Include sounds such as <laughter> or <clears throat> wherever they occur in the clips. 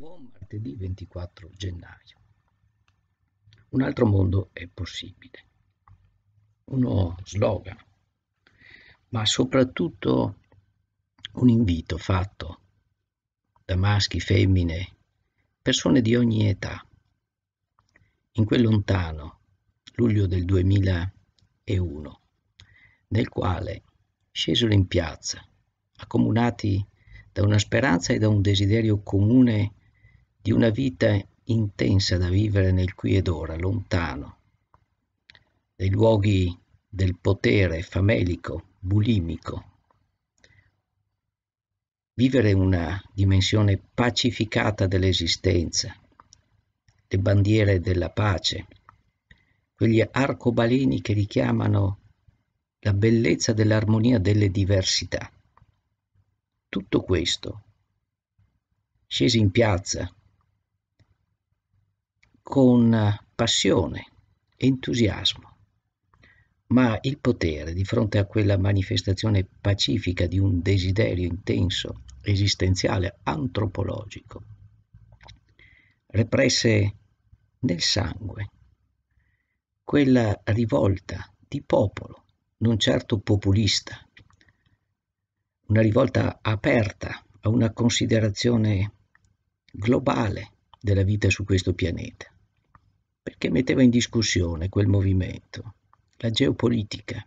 Buon martedì 24 gennaio. Un altro mondo è possibile. Uno slogan, ma soprattutto un invito fatto da maschi, femmine, persone di ogni età. In quel lontano luglio del 2001, nel quale scesero in piazza, accomunati da una speranza e da un desiderio comune di una vita intensa da vivere nel qui ed ora, lontano, dai luoghi del potere famelico, bulimico. Vivere una dimensione pacificata dell'esistenza, le bandiere della pace, quegli arcobaleni che richiamano la bellezza dell'armonia delle diversità. Tutto questo, scesi in piazza con passione, e entusiasmo, ma il potere di fronte a quella manifestazione pacifica di un desiderio intenso, esistenziale, antropologico, represse nel sangue quella rivolta di popolo, non certo populista, una rivolta aperta a una considerazione globale della vita su questo pianeta perché metteva in discussione quel movimento, la geopolitica,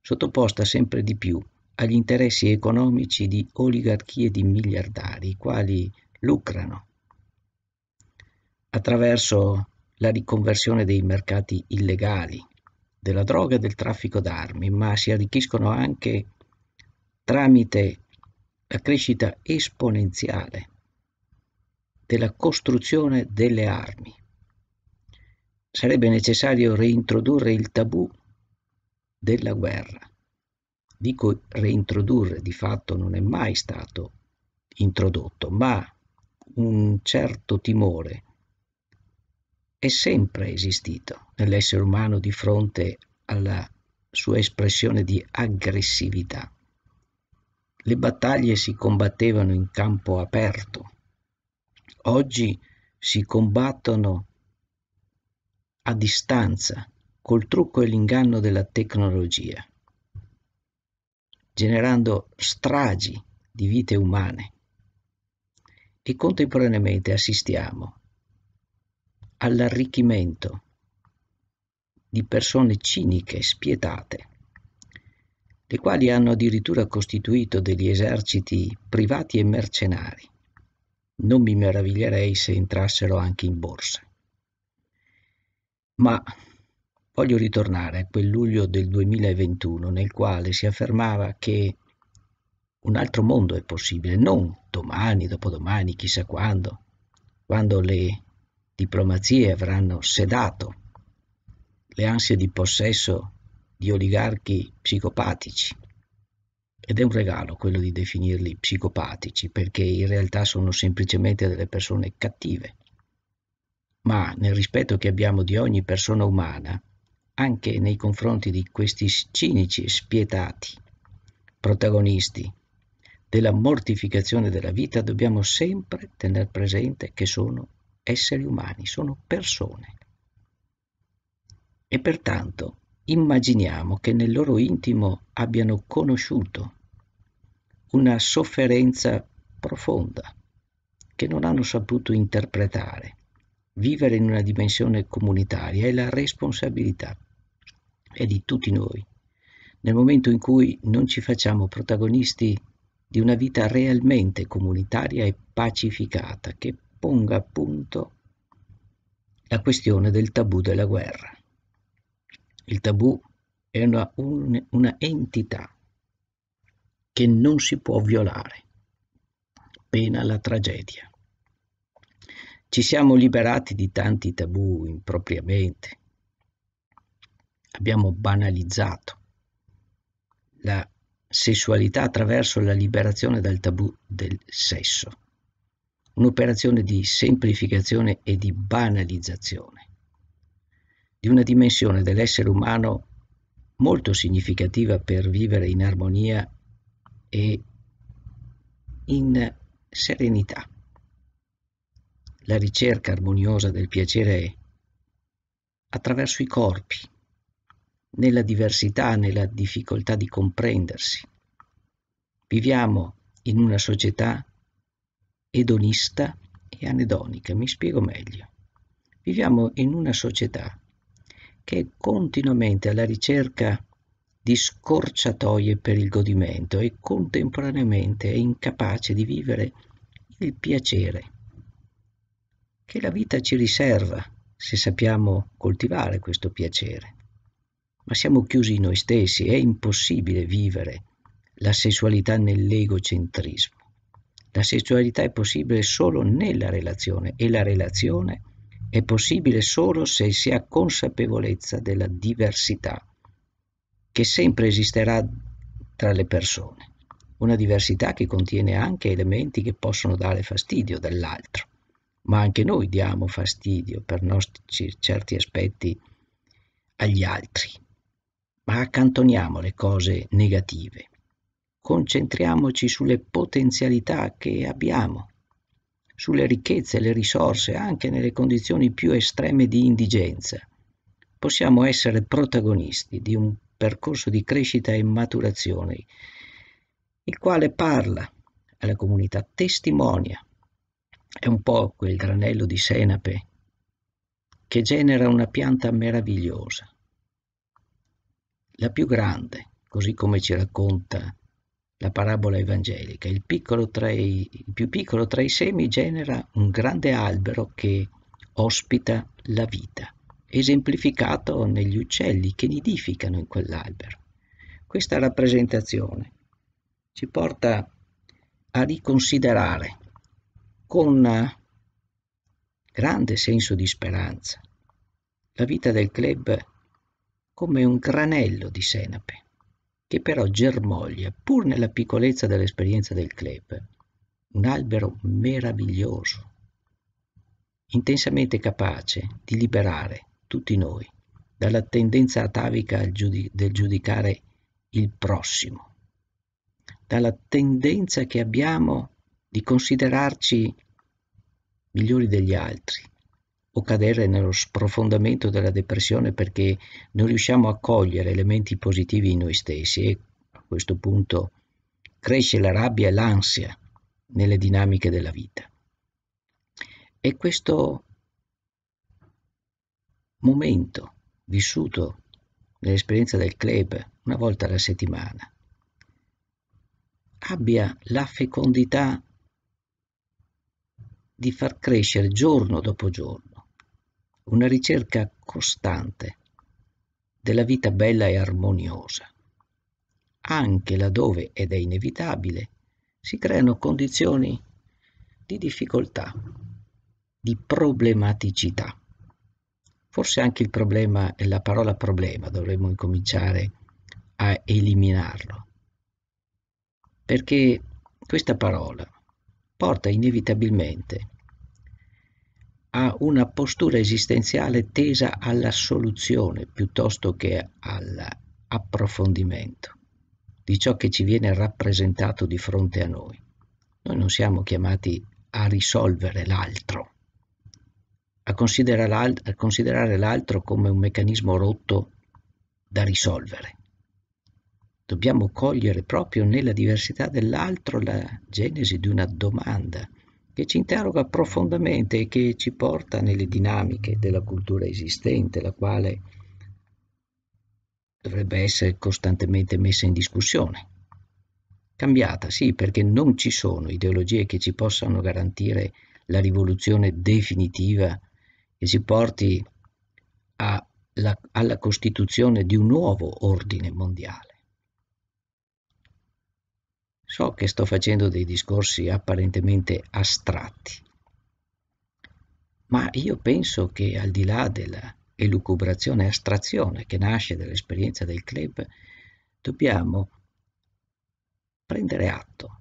sottoposta sempre di più agli interessi economici di oligarchie di miliardari, i quali lucrano attraverso la riconversione dei mercati illegali, della droga e del traffico d'armi, ma si arricchiscono anche tramite la crescita esponenziale della costruzione delle armi, sarebbe necessario reintrodurre il tabù della guerra. Dico reintrodurre, di fatto non è mai stato introdotto, ma un certo timore è sempre esistito nell'essere umano di fronte alla sua espressione di aggressività. Le battaglie si combattevano in campo aperto, oggi si combattono a distanza col trucco e l'inganno della tecnologia, generando stragi di vite umane. E contemporaneamente assistiamo all'arricchimento di persone ciniche, spietate, le quali hanno addirittura costituito degli eserciti privati e mercenari. Non mi meraviglierei se entrassero anche in borsa. Ma voglio ritornare a quel luglio del 2021 nel quale si affermava che un altro mondo è possibile, non domani, dopodomani, chissà quando, quando le diplomazie avranno sedato le ansie di possesso di oligarchi psicopatici. Ed è un regalo quello di definirli psicopatici, perché in realtà sono semplicemente delle persone cattive, ma nel rispetto che abbiamo di ogni persona umana, anche nei confronti di questi cinici e spietati protagonisti della mortificazione della vita, dobbiamo sempre tenere presente che sono esseri umani, sono persone. E pertanto immaginiamo che nel loro intimo abbiano conosciuto una sofferenza profonda che non hanno saputo interpretare Vivere in una dimensione comunitaria è la responsabilità, è di tutti noi. Nel momento in cui non ci facciamo protagonisti di una vita realmente comunitaria e pacificata che ponga appunto la questione del tabù della guerra. Il tabù è una, un, una entità che non si può violare, pena la tragedia. Ci siamo liberati di tanti tabù impropriamente. Abbiamo banalizzato la sessualità attraverso la liberazione dal tabù del sesso. Un'operazione di semplificazione e di banalizzazione di una dimensione dell'essere umano molto significativa per vivere in armonia e in serenità la ricerca armoniosa del piacere attraverso i corpi, nella diversità, nella difficoltà di comprendersi. Viviamo in una società edonista e anedonica, mi spiego meglio. Viviamo in una società che è continuamente alla ricerca di scorciatoie per il godimento e contemporaneamente è incapace di vivere il piacere che la vita ci riserva se sappiamo coltivare questo piacere. Ma siamo chiusi in noi stessi, è impossibile vivere la sessualità nell'egocentrismo. La sessualità è possibile solo nella relazione e la relazione è possibile solo se si ha consapevolezza della diversità che sempre esisterà tra le persone, una diversità che contiene anche elementi che possono dare fastidio dall'altro ma anche noi diamo fastidio per nostri, certi aspetti agli altri, ma accantoniamo le cose negative, concentriamoci sulle potenzialità che abbiamo, sulle ricchezze e le risorse anche nelle condizioni più estreme di indigenza. Possiamo essere protagonisti di un percorso di crescita e maturazione, il quale parla alla comunità, testimonia è un po' quel granello di senape che genera una pianta meravigliosa, la più grande, così come ci racconta la parabola evangelica. Il, i, il più piccolo tra i semi genera un grande albero che ospita la vita, esemplificato negli uccelli che nidificano in quell'albero. Questa rappresentazione ci porta a riconsiderare con grande senso di speranza la vita del club come un granello di senape che però germoglia, pur nella piccolezza dell'esperienza del club, un albero meraviglioso, intensamente capace di liberare tutti noi dalla tendenza atavica del giudicare il prossimo, dalla tendenza che abbiamo di considerarci migliori degli altri o cadere nello sprofondamento della depressione perché non riusciamo a cogliere elementi positivi in noi stessi e a questo punto cresce la rabbia e l'ansia nelle dinamiche della vita. E questo momento vissuto nell'esperienza del club una volta alla settimana abbia la fecondità di far crescere giorno dopo giorno, una ricerca costante della vita bella e armoniosa, anche laddove, ed è inevitabile, si creano condizioni di difficoltà, di problematicità. Forse anche il problema e la parola problema dovremmo incominciare a eliminarlo, perché questa parola porta inevitabilmente a una postura esistenziale tesa alla soluzione piuttosto che all'approfondimento di ciò che ci viene rappresentato di fronte a noi. Noi non siamo chiamati a risolvere l'altro, a, considerare l'altro come un meccanismo rotto da risolvere. Dobbiamo cogliere proprio nella diversità dell'altro la genesi di una domanda che ci interroga profondamente e che ci porta nelle dinamiche della cultura esistente, la quale dovrebbe essere costantemente messa in discussione. Cambiata, sì, perché non ci sono ideologie che ci possano garantire la rivoluzione definitiva che ci porti alla, alla costituzione di un nuovo ordine mondiale. So che sto facendo dei discorsi apparentemente astratti, ma io penso che al di là della elucubrazione e astrazione che nasce dall'esperienza del club, dobbiamo prendere atto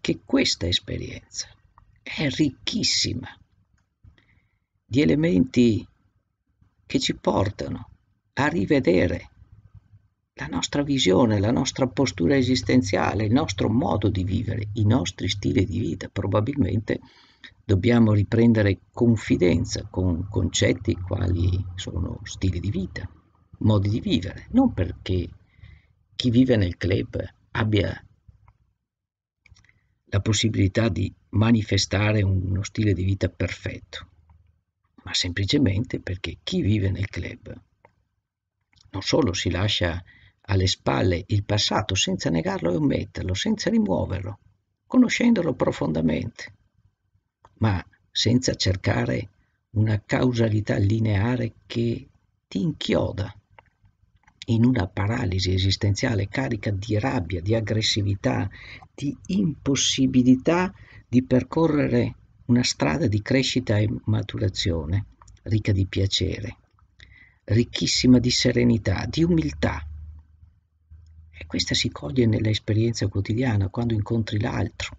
che questa esperienza è ricchissima di elementi che ci portano a rivedere la nostra visione, la nostra postura esistenziale, il nostro modo di vivere, i nostri stili di vita. Probabilmente dobbiamo riprendere confidenza con concetti quali sono stili di vita, modi di vivere, non perché chi vive nel club abbia la possibilità di manifestare uno stile di vita perfetto, ma semplicemente perché chi vive nel club non solo si lascia alle spalle il passato senza negarlo e ometterlo, senza rimuoverlo, conoscendolo profondamente, ma senza cercare una causalità lineare che ti inchioda in una paralisi esistenziale carica di rabbia, di aggressività, di impossibilità di percorrere una strada di crescita e maturazione, ricca di piacere, ricchissima di serenità, di umiltà, questa si coglie nell'esperienza quotidiana, quando incontri l'altro.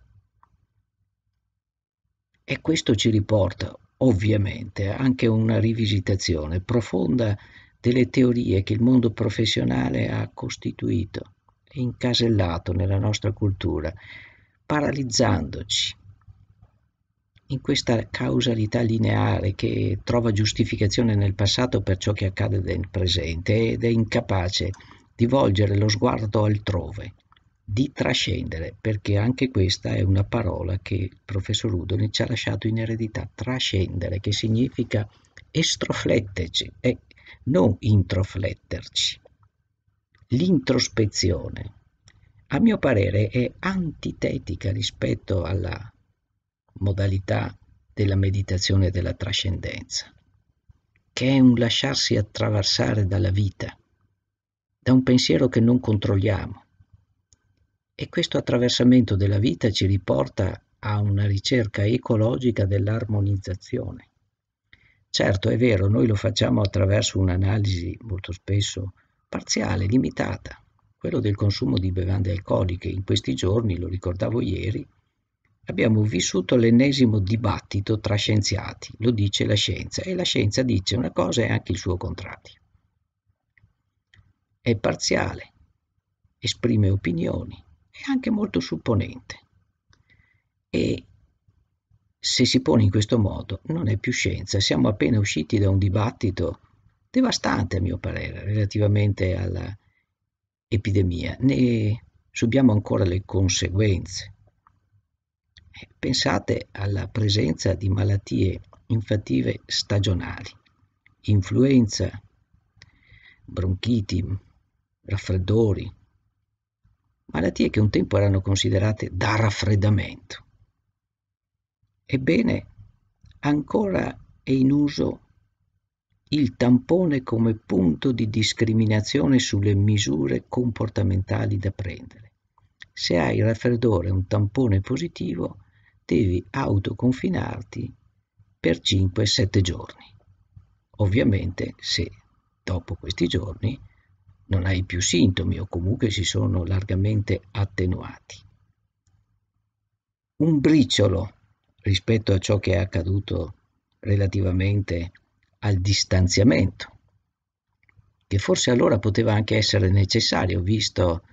E questo ci riporta, ovviamente, anche a una rivisitazione profonda delle teorie che il mondo professionale ha costituito e incasellato nella nostra cultura, paralizzandoci in questa causalità lineare che trova giustificazione nel passato per ciò che accade nel presente ed è incapace di volgere lo sguardo altrove, di trascendere, perché anche questa è una parola che il professor Udoni ci ha lasciato in eredità, trascendere, che significa estrofletterci e non introfletterci. L'introspezione, a mio parere, è antitetica rispetto alla modalità della meditazione della trascendenza, che è un lasciarsi attraversare dalla vita, da un pensiero che non controlliamo. E questo attraversamento della vita ci riporta a una ricerca ecologica dell'armonizzazione. Certo, è vero, noi lo facciamo attraverso un'analisi molto spesso parziale, limitata, quello del consumo di bevande alcoliche. In questi giorni, lo ricordavo ieri, abbiamo vissuto l'ennesimo dibattito tra scienziati, lo dice la scienza, e la scienza dice una cosa e anche il suo contrario. È parziale, esprime opinioni, è anche molto supponente. E se si pone in questo modo non è più scienza, siamo appena usciti da un dibattito devastante a mio parere relativamente all'epidemia, ne subiamo ancora le conseguenze. Eh, pensate alla presenza di malattie infettive stagionali, influenza, bronchiti, raffreddori, malattie che un tempo erano considerate da raffreddamento. Ebbene, ancora è in uso il tampone come punto di discriminazione sulle misure comportamentali da prendere. Se hai il raffreddore un tampone positivo, devi autoconfinarti per 5-7 giorni. Ovviamente se dopo questi giorni non hai più sintomi o comunque si sono largamente attenuati. Un briciolo rispetto a ciò che è accaduto relativamente al distanziamento, che forse allora poteva anche essere necessario, visto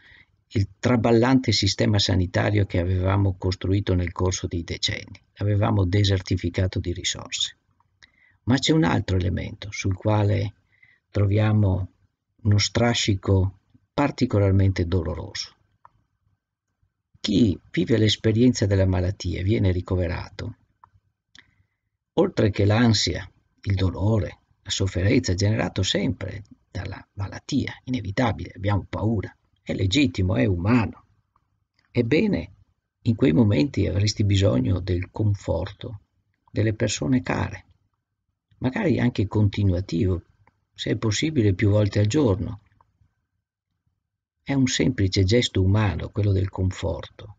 il traballante sistema sanitario che avevamo costruito nel corso dei decenni, avevamo desertificato di risorse. Ma c'è un altro elemento sul quale troviamo uno strascico particolarmente doloroso. Chi vive l'esperienza della malattia e viene ricoverato, oltre che l'ansia, il dolore, la sofferenza generato sempre dalla malattia, inevitabile, abbiamo paura, è legittimo, è umano. Ebbene, in quei momenti avresti bisogno del conforto delle persone care, magari anche continuativo, se è possibile più volte al giorno. È un semplice gesto umano, quello del conforto,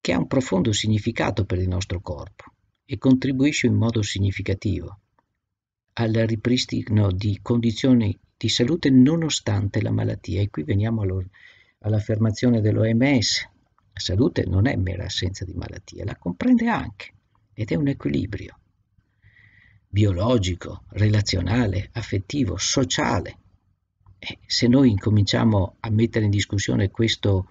che ha un profondo significato per il nostro corpo e contribuisce in modo significativo al ripristino di condizioni di salute nonostante la malattia. E qui veniamo all'affermazione dell'OMS. La salute non è mera assenza di malattia, la comprende anche ed è un equilibrio biologico, relazionale, affettivo, sociale. E eh, se noi incominciamo a mettere in discussione questo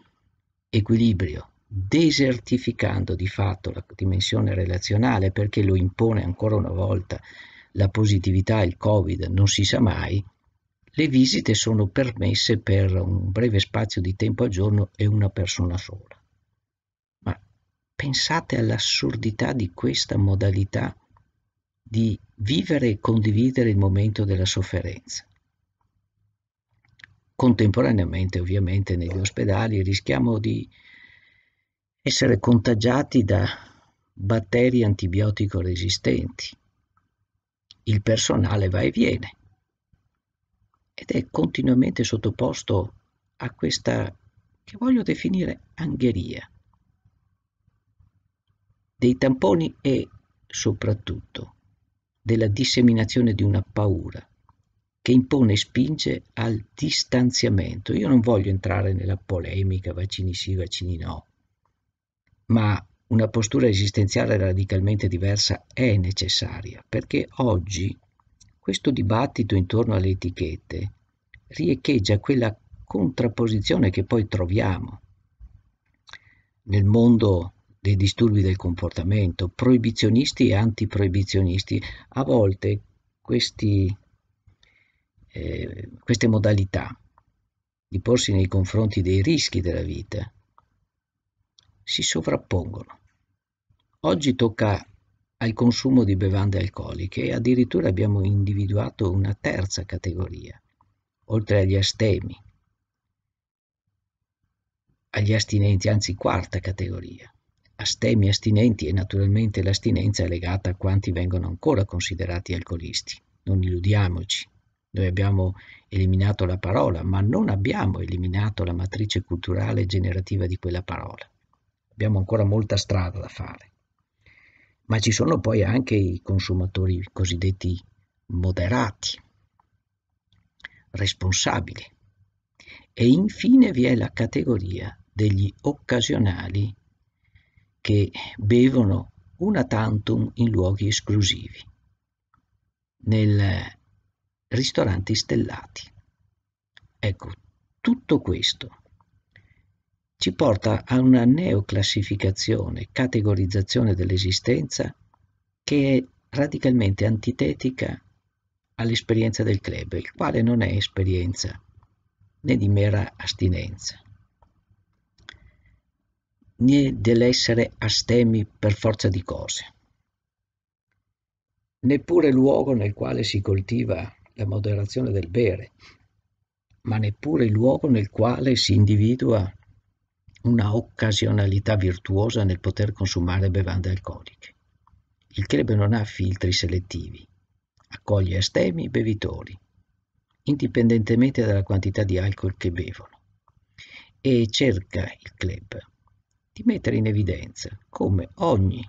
equilibrio, desertificando di fatto la dimensione relazionale perché lo impone ancora una volta la positività, il Covid, non si sa mai, le visite sono permesse per un breve spazio di tempo al giorno e una persona sola. Ma pensate all'assurdità di questa modalità di vivere e condividere il momento della sofferenza. Contemporaneamente, ovviamente, negli ospedali rischiamo di essere contagiati da batteri antibiotico resistenti. Il personale va e viene ed è continuamente sottoposto a questa che voglio definire angheria dei tamponi e soprattutto della disseminazione di una paura che impone e spinge al distanziamento. Io non voglio entrare nella polemica vaccini sì, vaccini no, ma una postura esistenziale radicalmente diversa è necessaria perché oggi questo dibattito intorno alle etichette riecheggia quella contrapposizione che poi troviamo nel mondo dei disturbi del comportamento, proibizionisti e antiproibizionisti. A volte questi, eh, queste modalità di porsi nei confronti dei rischi della vita si sovrappongono. Oggi tocca al consumo di bevande alcoliche e addirittura abbiamo individuato una terza categoria, oltre agli astemi, agli astinenti, anzi quarta categoria astemi, astinenti e naturalmente l'astinenza è legata a quanti vengono ancora considerati alcolisti. Non illudiamoci. Noi abbiamo eliminato la parola, ma non abbiamo eliminato la matrice culturale generativa di quella parola. Abbiamo ancora molta strada da fare. Ma ci sono poi anche i consumatori cosiddetti moderati, responsabili. E infine vi è la categoria degli occasionali che bevono una tantum in luoghi esclusivi, nel ristoranti stellati. Ecco, tutto questo ci porta a una neoclassificazione, categorizzazione dell'esistenza che è radicalmente antitetica all'esperienza del club, il quale non è esperienza né di mera astinenza, né dell'essere astemi per forza di cose. Neppure luogo nel quale si coltiva la moderazione del bere, ma neppure il luogo nel quale si individua una occasionalità virtuosa nel poter consumare bevande alcoliche. Il club non ha filtri selettivi, accoglie astemi e bevitori, indipendentemente dalla quantità di alcol che bevono, e cerca il club di mettere in evidenza come ogni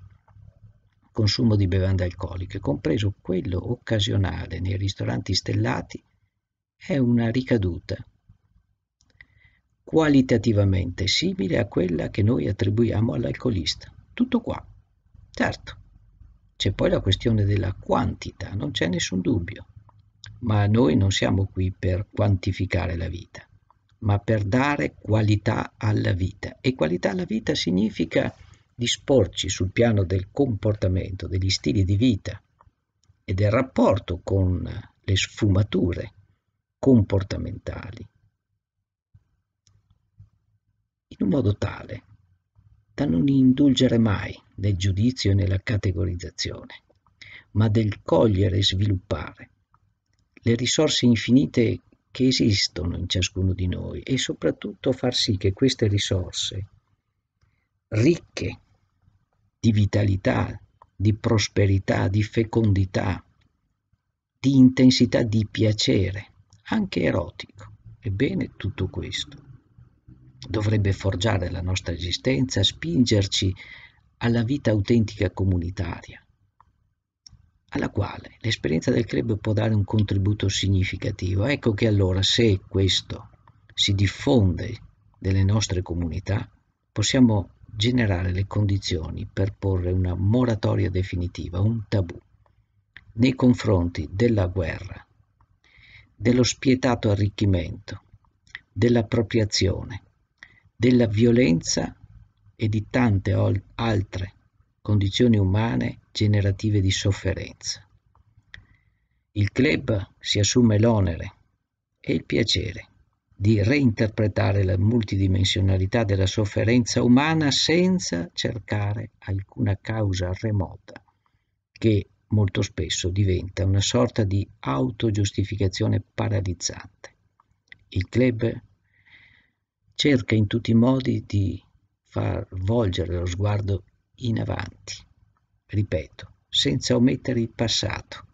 consumo di bevande alcoliche, compreso quello occasionale nei ristoranti stellati, è una ricaduta qualitativamente simile a quella che noi attribuiamo all'alcolista. Tutto qua. Certo, c'è poi la questione della quantità, non c'è nessun dubbio, ma noi non siamo qui per quantificare la vita ma per dare qualità alla vita. E qualità alla vita significa disporci sul piano del comportamento, degli stili di vita e del rapporto con le sfumature comportamentali in un modo tale da non indulgere mai nel giudizio e nella categorizzazione, ma del cogliere e sviluppare le risorse infinite che esistono in ciascuno di noi e soprattutto far sì che queste risorse ricche di vitalità, di prosperità, di fecondità, di intensità di piacere, anche erotico. Ebbene, tutto questo dovrebbe forgiare la nostra esistenza, spingerci alla vita autentica comunitaria, alla quale l'esperienza del club può dare un contributo significativo. Ecco che allora se questo si diffonde nelle nostre comunità, possiamo generare le condizioni per porre una moratoria definitiva, un tabù, nei confronti della guerra, dello spietato arricchimento, dell'appropriazione, della violenza e di tante altre condizioni umane generative di sofferenza. Il club si assume l'onere e il piacere di reinterpretare la multidimensionalità della sofferenza umana senza cercare alcuna causa remota che molto spesso diventa una sorta di autogiustificazione paralizzante. Il club cerca in tutti i modi di far volgere lo sguardo in avanti, ripeto, senza omettere il passato,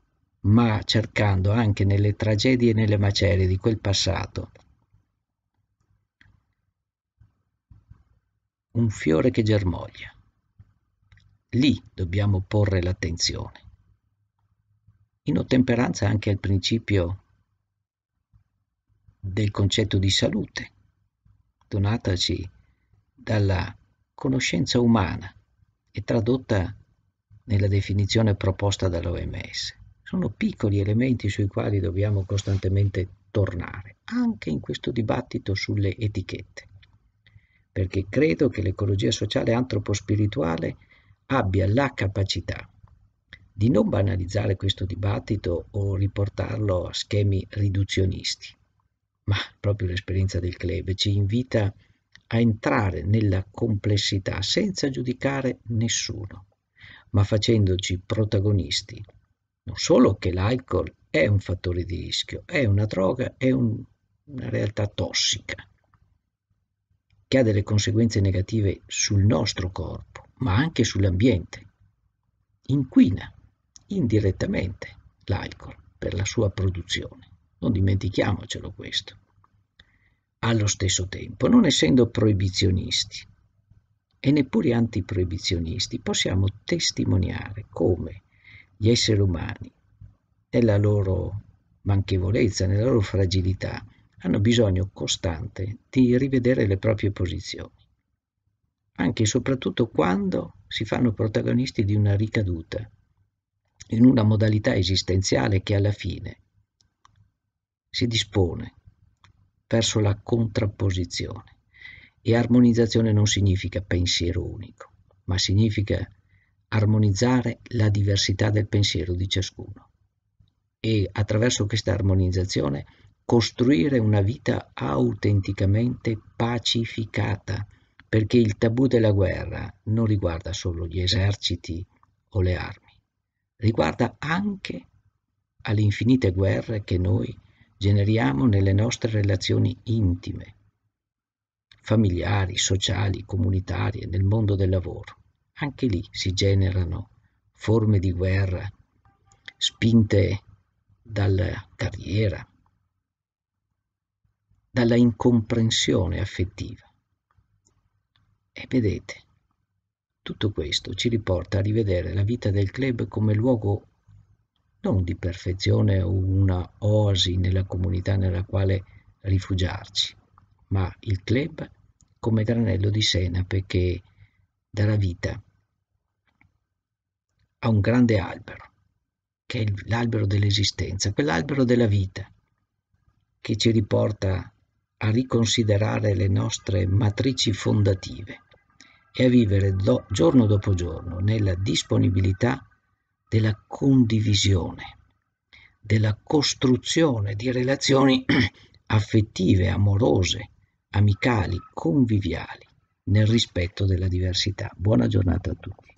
ma cercando anche nelle tragedie e nelle macerie di quel passato un fiore che germoglia. Lì dobbiamo porre l'attenzione, in ottemperanza anche al principio del concetto di salute, donataci dalla conoscenza umana e tradotta nella definizione proposta dall'OMS. Sono piccoli elementi sui quali dobbiamo costantemente tornare, anche in questo dibattito sulle etichette, perché credo che l'ecologia sociale antropospirituale abbia la capacità di non banalizzare questo dibattito o riportarlo a schemi riduzionisti, ma proprio l'esperienza del club ci invita a entrare nella complessità senza giudicare nessuno ma facendoci protagonisti. Non solo che l'alcol è un fattore di rischio, è una droga, è un, una realtà tossica che ha delle conseguenze negative sul nostro corpo, ma anche sull'ambiente. Inquina indirettamente l'alcol per la sua produzione. Non dimentichiamocelo questo. Allo stesso tempo, non essendo proibizionisti, e neppure antiproibizionisti, possiamo testimoniare come gli esseri umani, nella loro manchevolezza, nella loro fragilità, hanno bisogno costante di rivedere le proprie posizioni, anche e soprattutto quando si fanno protagonisti di una ricaduta, in una modalità esistenziale che alla fine si dispone verso la contrapposizione. E armonizzazione non significa pensiero unico, ma significa armonizzare la diversità del pensiero di ciascuno e attraverso questa armonizzazione costruire una vita autenticamente pacificata, perché il tabù della guerra non riguarda solo gli eserciti o le armi, riguarda anche alle infinite guerre che noi generiamo nelle nostre relazioni intime, familiari, sociali, comunitarie, nel mondo del lavoro. Anche lì si generano forme di guerra spinte dalla carriera, dalla incomprensione affettiva. E vedete, tutto questo ci riporta a rivedere la vita del club come luogo non di perfezione o una oasi nella comunità nella quale rifugiarci, ma il club come granello di senape che dà la vita a un grande albero, che è l'albero dell'esistenza, quell'albero della vita che ci riporta a riconsiderare le nostre matrici fondative e a vivere do, giorno dopo giorno nella disponibilità della condivisione, della costruzione di relazioni <clears throat> affettive, amorose, amicali, conviviali, nel rispetto della diversità. Buona giornata a tutti.